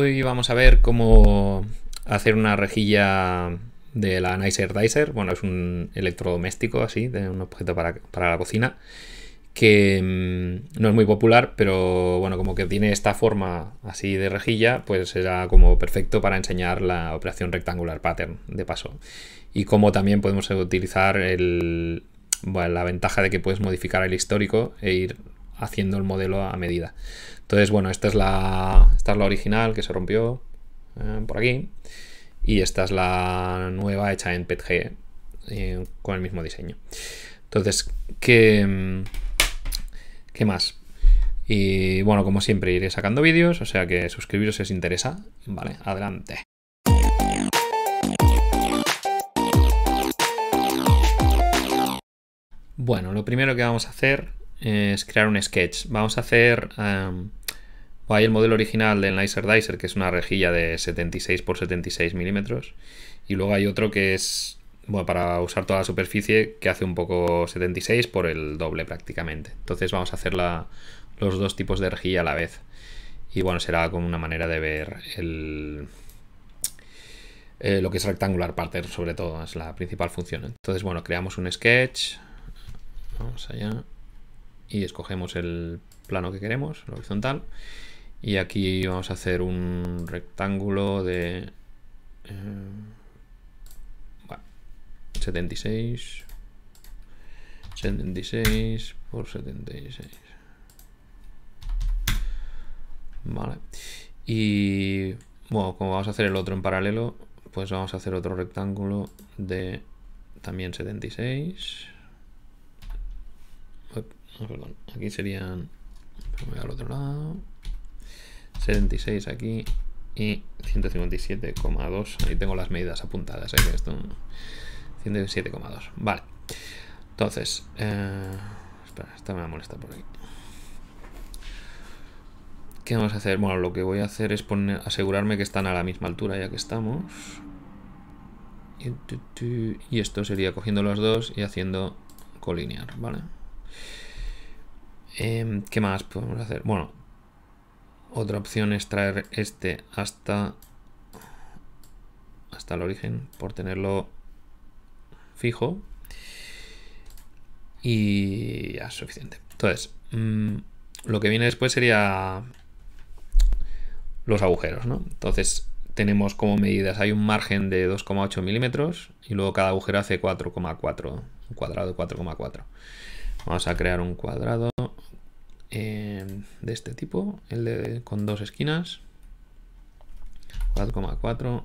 Hoy vamos a ver cómo hacer una rejilla de la Nicer Dicer. Bueno, es un electrodoméstico así, de un objeto para, la cocina, que mm, no es muy popular, pero bueno, como que tiene esta forma así de rejilla, pues será como perfecto para enseñar la operación rectangular pattern, de paso. Y como también podemos utilizar la ventaja de que puedes modificar el histórico e ir haciendo el modelo a medida. Entonces, bueno, esta es la, esta es la original que se rompió eh, por aquí. Y esta es la nueva hecha en PETG eh, con el mismo diseño. Entonces, ¿qué, qué más? Y bueno, como siempre, iré sacando vídeos, o sea que suscribiros si os interesa. Vale, adelante. Bueno, lo primero que vamos a hacer eh, es crear un sketch. Vamos a hacer... hay em, el modelo original del Nicer Dicer, que es una rejilla de 76 por 76 milímetros. Y luego hay otro que es bueno, para usar toda la superficie, que hace un poco 76 por el doble prácticamente. Entonces vamos a hacer la, los dos tipos de rejilla a la vez. Y bueno, será como una manera de ver el, eh, lo que es rectangular parte, sobre todo, es la principal función. Entonces, bueno, creamos un sketch. Vamos allá y escogemos el plano que queremos, el horizontal. Y aquí vamos a hacer un rectángulo de... 76... Eh, 76 por 76. Vale. Y bueno, como vamos a hacer el otro en paralelo, pues vamos a hacer otro rectángulo de también 76. Ah, aquí serían. al otro lado. 76 aquí y 157,2. Ahí tengo las medidas apuntadas. ¿eh? esto, Vale. Entonces, eh, espera, esta me va a molestar por aquí. ¿Qué vamos a hacer? Bueno, lo que voy a hacer es poner, asegurarme que están a la misma altura ya que estamos. Y esto sería cogiendo los dos y haciendo colinear, ¿vale? vale Em, ¿Qué más podemos hacer? Bueno, otra opción es traer este hasta, hasta el origen por tenerlo fijo. Y ya es suficiente. Entonces, mm, lo que viene después sería los agujeros, ¿no? Entonces, tenemos como medidas, hay un margen de 2,8 milímetros y luego cada agujero hace 4,4, un cuadrado 4,4. Vamos a crear un cuadrado, Em, de este tipo, el de, con dos esquinas, 4,4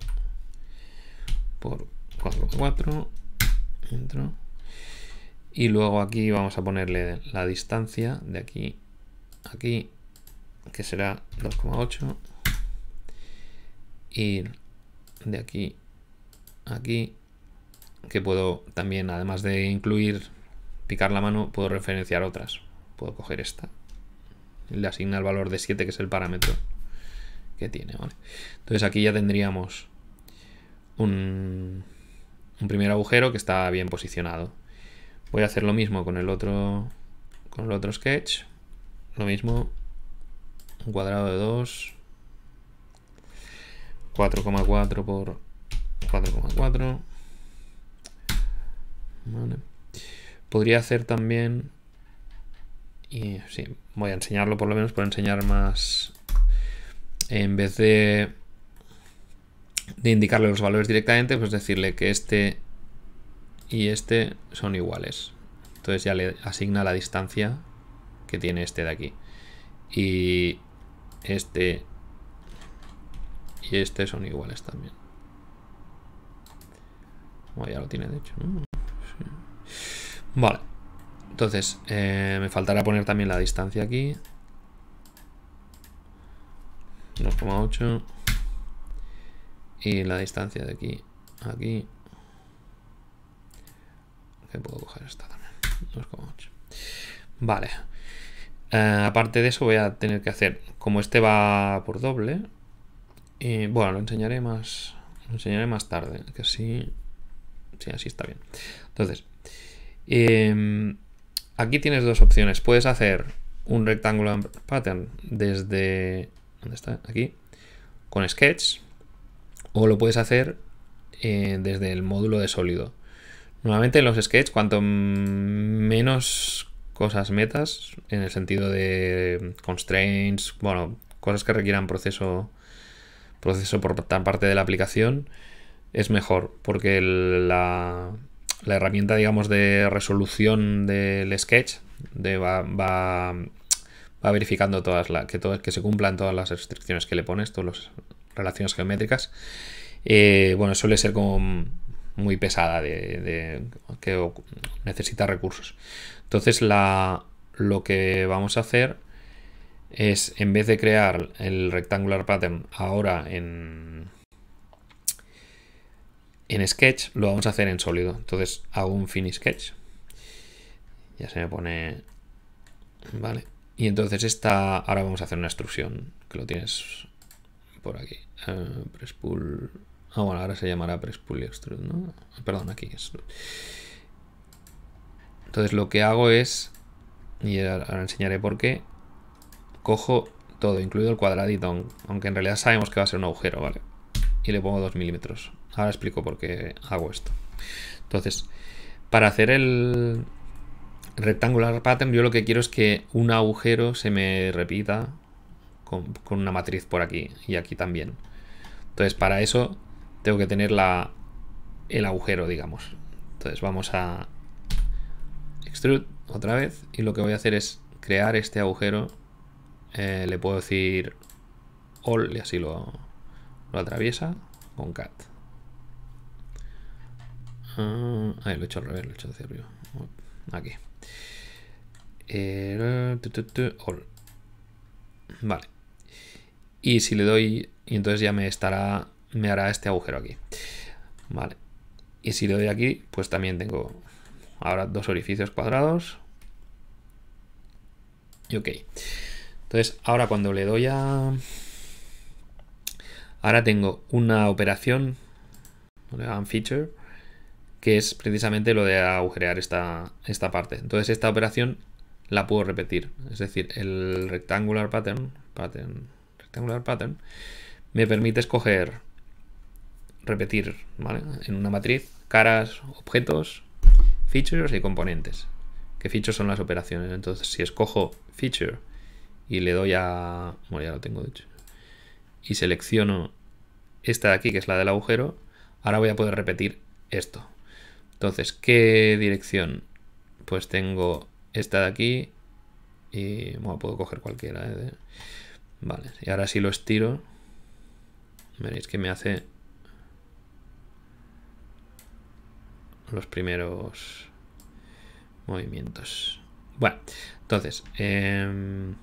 por 4,4, y luego aquí vamos a ponerle la distancia de aquí a aquí, que será 2,8, y de aquí a aquí, que puedo también, además de incluir picar la mano, puedo referenciar otras. Puedo coger esta, le asigna el valor de 7, que es el parámetro que tiene. Entonces aquí ya tendríamos un, primer agujero que está bien posicionado. Voy a hacer lo mismo con el otro, con el otro sketch. Lo mismo, un cuadrado de 2, 4,4 por 4,4. Podría hacer también y sí, voy a enseñarlo por lo menos, por enseñar más... En vez de, de indicarle los valores directamente, pues decirle que este y este son iguales. Entonces ya le asigna la distancia que tiene este de aquí. Y este y este son iguales también. Bueno, ya lo tiene de hecho. ¿no? Vale. Entonces, eh, me faltará poner también la distancia aquí. 2,8. Y la distancia de aquí a aquí. Que puedo coger esta también. 2,8. Vale. Eh, aparte de eso voy a tener que hacer, como este va por doble, y bueno, lo enseñaré más, enseñaré más tarde, que así, sí, así está bien. Entonces, em, aquí tienes dos opciones. Puedes hacer un rectángulo pattern desde... ¿Dónde está? Aquí. Con Sketch. O lo puedes hacer eh, desde el módulo de sólido. Normalmente en los Sketch cuanto menos cosas metas, en el sentido de constraints, bueno, cosas que requieran proceso, proceso por parte de la aplicación, es mejor, porque la, la herramienta, digamos, de resolución del sketch de va, va, verificando todas las que, todo, que se cumplan todas las restricciones que le pones, todas las relaciones geométricas. Eh, bueno, suele ser como muy pesada, de, que necesita recursos. Entonces, la, lo que vamos a hacer es, en vez de crear el rectangular pattern ahora en, en Sketch lo vamos a hacer en sólido. Entonces hago un Finish Sketch. Ya se me pone... Vale. Y entonces esta... Ahora vamos a hacer una extrusión, que lo tienes por aquí. Uh, press Ah, bueno, ahora se llamará press extrude, ¿no? Perdón, aquí Entonces lo que hago es... Y ahora enseñaré por qué. Cojo todo, incluido el cuadradito, aunque en realidad sabemos que va a ser un agujero, ¿vale? Y le pongo 2 milímetros. Ahora explico por qué hago esto. Entonces, para hacer el rectangular pattern, yo lo que quiero es que un agujero se me repita con, una matriz por aquí y aquí también. Entonces, para eso tengo que tener la, el agujero, digamos. Entonces, vamos a extrude otra vez y lo que voy a hacer es crear este agujero. Eh, le puedo decir all y así lo, lo atraviesa con cat. Ah, ahí, lo he hecho al revés, lo he hecho hacia arriba. Oh, aquí. Vale. Y si le doy, y entonces ya me estará, me hará este agujero aquí. Vale. Y si le doy aquí, pues también tengo ahora dos orificios cuadrados. Y ok. Entonces, ahora cuando le doy a... Ahora tengo una operación, un feature, que es precisamente lo de agujerear esta, esta parte. Entonces esta operación la puedo repetir, es decir, el rectangular pattern, pattern, rectangular pattern, me permite escoger, repetir, En una matriz, caras, objetos, features y componentes. qué features son las operaciones. Entonces, si escojo feature y le doy a... Bueno, ya lo tengo dicho. Y selecciono esta de aquí, que es la del agujero, ahora voy a poder repetir esto. Entonces, ¿qué dirección? Pues tengo esta de aquí y puedo coger cualquiera. ¿eh? Vale, y ahora si lo estiro, veréis que me hace los primeros movimientos. Bueno, entonces, em,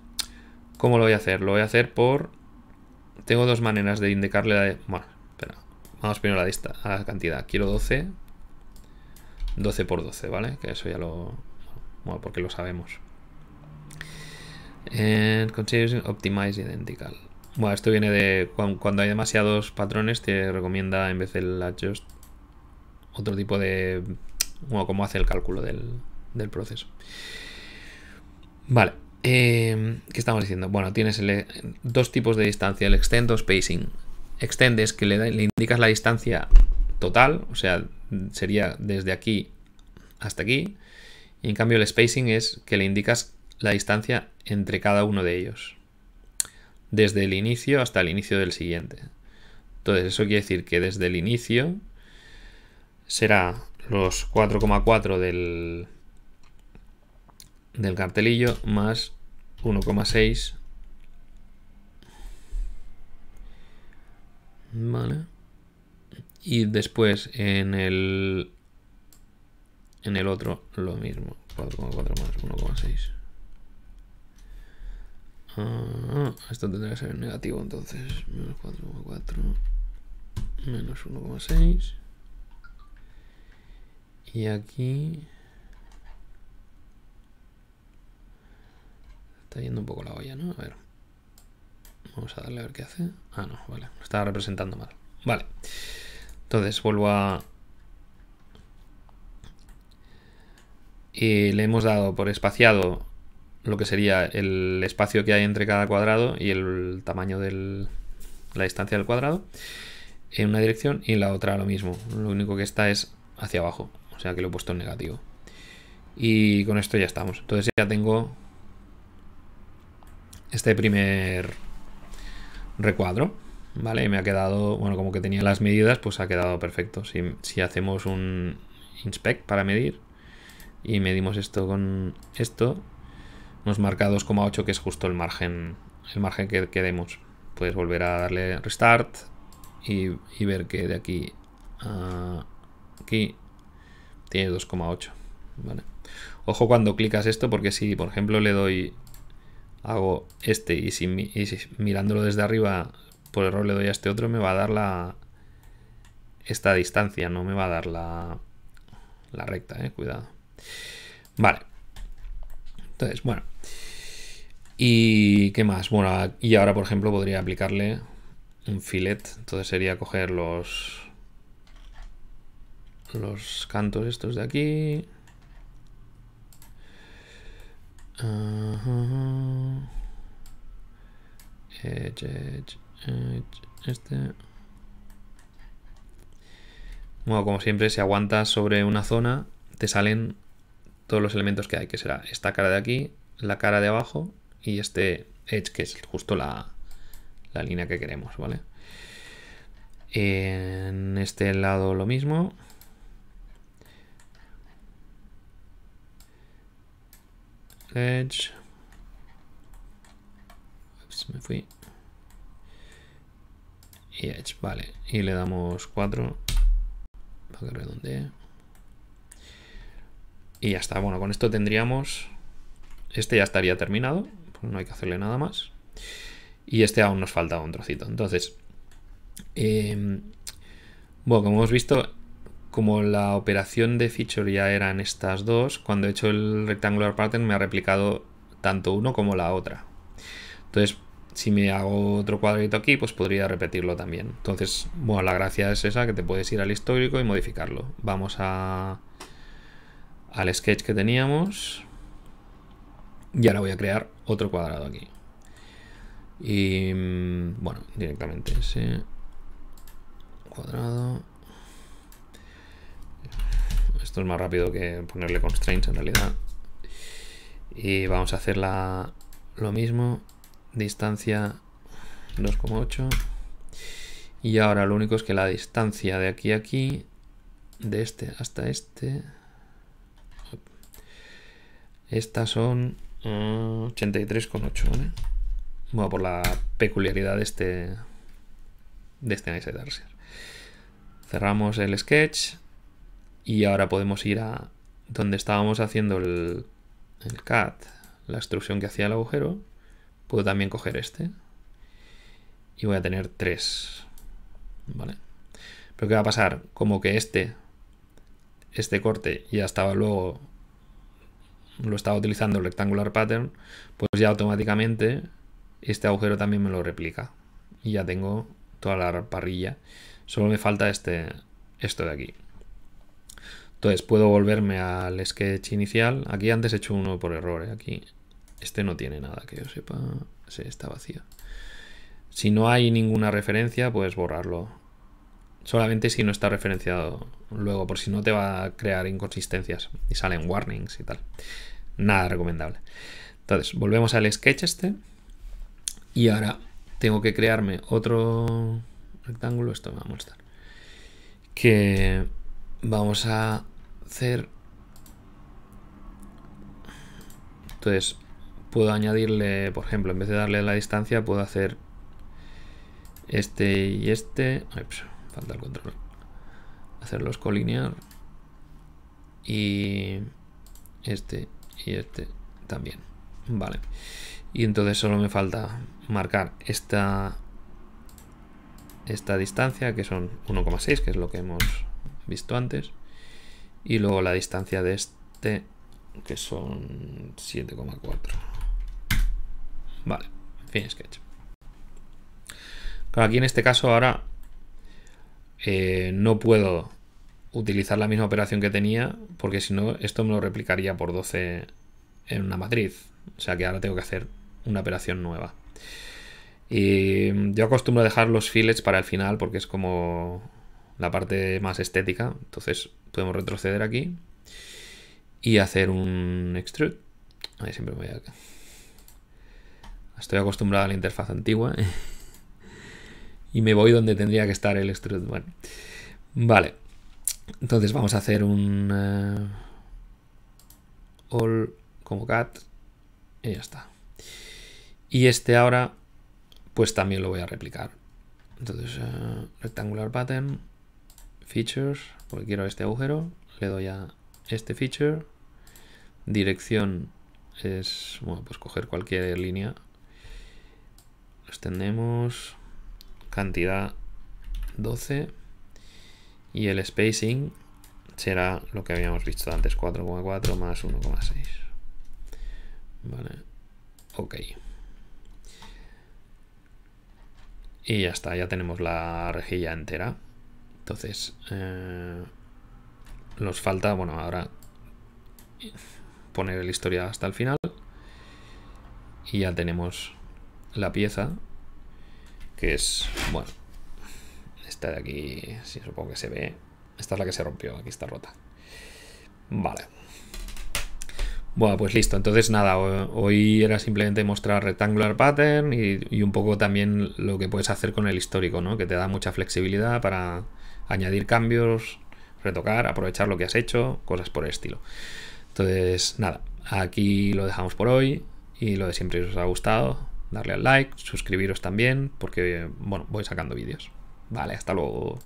¿cómo lo voy a hacer? Lo voy a hacer por... Tengo dos maneras de indicarle la de... Bueno, espera, vamos primero la, lista a la cantidad. Quiero 12, 12 por 12, ¿vale? Que eso ya lo... Bueno, porque lo sabemos. Eh, And optimize identical. Bueno, esto viene de cuando hay demasiados patrones te recomienda en vez del adjust otro tipo de... Bueno, cómo hace el cálculo del, proceso. Vale. Eh, ¿Qué estamos diciendo? Bueno, tienes dos tipos de distancia, el extend o spacing. Extend es que le, le indicas la distancia total, o sea, sería desde aquí hasta aquí. Y en cambio el spacing es que le indicas la distancia entre cada uno de ellos. Desde el inicio hasta el inicio del siguiente. Entonces eso quiere decir que desde el inicio será los 4,4 del, del cartelillo más 1,6. Vale y después en el en el otro lo mismo 4,4 más 1,6 ah, esto tendrá que ser negativo entonces menos 4,4 menos 1,6 y aquí está yendo un poco la olla, ¿no? A ver vamos a darle a ver qué hace ah no, vale, lo estaba representando mal vale entonces vuelvo a... Y le hemos dado por espaciado lo que sería el espacio que hay entre cada cuadrado y el tamaño de la distancia del cuadrado en una dirección y en la otra lo mismo. Lo único que está es hacia abajo, o sea que lo he puesto en negativo. Y con esto ya estamos. Entonces ya tengo este primer recuadro. ¿vale? me ha quedado, bueno, como que tenía las medidas, pues ha quedado perfecto. Si, hacemos un inspect para medir y medimos esto con esto, nos marca 2,8 que es justo el margen, el margen que queremos. Puedes volver a darle restart y, ver que de aquí a aquí tiene 2,8. Ojo cuando clicas esto porque si por ejemplo le doy hago este y y si mirándolo desde arriba por error le doy a este otro, me va a dar la esta distancia, no me va a dar la, la recta, eh, cuidado. Vale. Entonces, bueno. ¿Y qué más? Bueno, y ahora, por ejemplo, podría aplicarle un filet. Entonces sería coger los, los cantos estos de aquí. Eh, este. Bueno, como siempre, si aguantas sobre una zona, te salen todos los elementos que hay, que será esta cara de aquí, la cara de abajo y este edge, que es justo la, línea que queremos, ¿vale? En este lado lo mismo. Edge. me fui y vale. Y le damos 4 para que redondee. Y ya está. Bueno, con esto tendríamos... Este ya estaría terminado. Pues no hay que hacerle nada más. Y este aún nos falta un trocito. Entonces, em, bueno, como hemos visto, como la operación de feature ya eran estas dos, cuando he hecho el rectangular pattern me ha replicado tanto uno como la otra. Entonces, si me hago otro cuadrito aquí, pues podría repetirlo también. Entonces, bueno, la gracia es esa, que te puedes ir al histórico y modificarlo. Vamos a al sketch que teníamos. Y ahora voy a crear otro cuadrado aquí. Y mm, bueno, directamente ese cuadrado. Esto es más rápido que ponerle constraints en realidad. Y vamos a hacer lo mismo distancia 2,8 y ahora lo único es que la distancia de aquí a aquí de este hasta este estas son 83,8 eh, ¿vale? bueno por la peculiaridad de este de este nice darser cerramos el sketch y ahora podemos ir a donde estábamos haciendo el, el cut la extrusión que hacía el agujero Puedo también coger este. Y voy a tener tres. ¿Vale? Pero ¿qué va a pasar? Como que este, este corte ya estaba luego, lo estaba utilizando el rectangular pattern, pues ya automáticamente este agujero también me lo replica. Y ya tengo toda la parrilla. Solo me falta este, esto de aquí. Entonces puedo volverme al sketch inicial. Aquí antes he hecho uno por error. ¿eh? Aquí este no tiene nada que yo sepa. Sí, está vacío. Si no hay ninguna referencia, puedes borrarlo. Solamente si no está referenciado luego, por si no te va a crear inconsistencias y salen warnings y tal. Nada recomendable. Entonces, volvemos al sketch este. Y ahora tengo que crearme otro rectángulo. Esto me va a mostrar Que vamos a hacer... Entonces, puedo añadirle, por ejemplo, en vez de darle la distancia, puedo hacer este y este. Pues, falta el control. Hacerlos colinear. Y este y este también. Vale. Y entonces solo me falta marcar esta, esta distancia, que son 1,6, que es lo que hemos visto antes. Y luego la distancia de este, que son 7,4. Vale, fin sketch. aquí en este caso ahora eh, no puedo utilizar la misma operación que tenía porque si no esto me lo replicaría por 12 en una matriz. O sea que ahora tengo que hacer una operación nueva. Y yo acostumbro a dejar los fillets para el final porque es como la parte más estética. Entonces podemos retroceder aquí y hacer un extrude. Ahí siempre voy a Estoy acostumbrado a la interfaz antigua. ¿eh? y me voy donde tendría que estar el extrude. Vale. Entonces vamos a hacer un... Eh, all como cat. Y ya está. Y este ahora, pues también lo voy a replicar. Entonces, eh, rectangular pattern, features, porque quiero este agujero. Le doy a este feature. Dirección es, bueno, pues coger cualquier línea extendemos cantidad 12 y el spacing será lo que habíamos visto antes, 4,4 más 1,6. Vale, ok. Y ya está, ya tenemos la rejilla entera. Entonces, eh, nos falta, bueno, ahora poner el historia hasta el final. Y ya tenemos la pieza, que es, bueno, esta de aquí, si supongo que se ve, esta es la que se rompió, aquí está rota. Vale. Bueno, pues listo. Entonces nada, hoy era simplemente mostrar Rectangular Pattern y, un poco también lo que puedes hacer con el histórico, ¿no? Que te da mucha flexibilidad para añadir cambios, retocar, aprovechar lo que has hecho, cosas por el estilo. Entonces nada, aquí lo dejamos por hoy y lo de siempre si os ha gustado darle al like, suscribiros también, porque, bueno, voy sacando vídeos. Vale, hasta luego.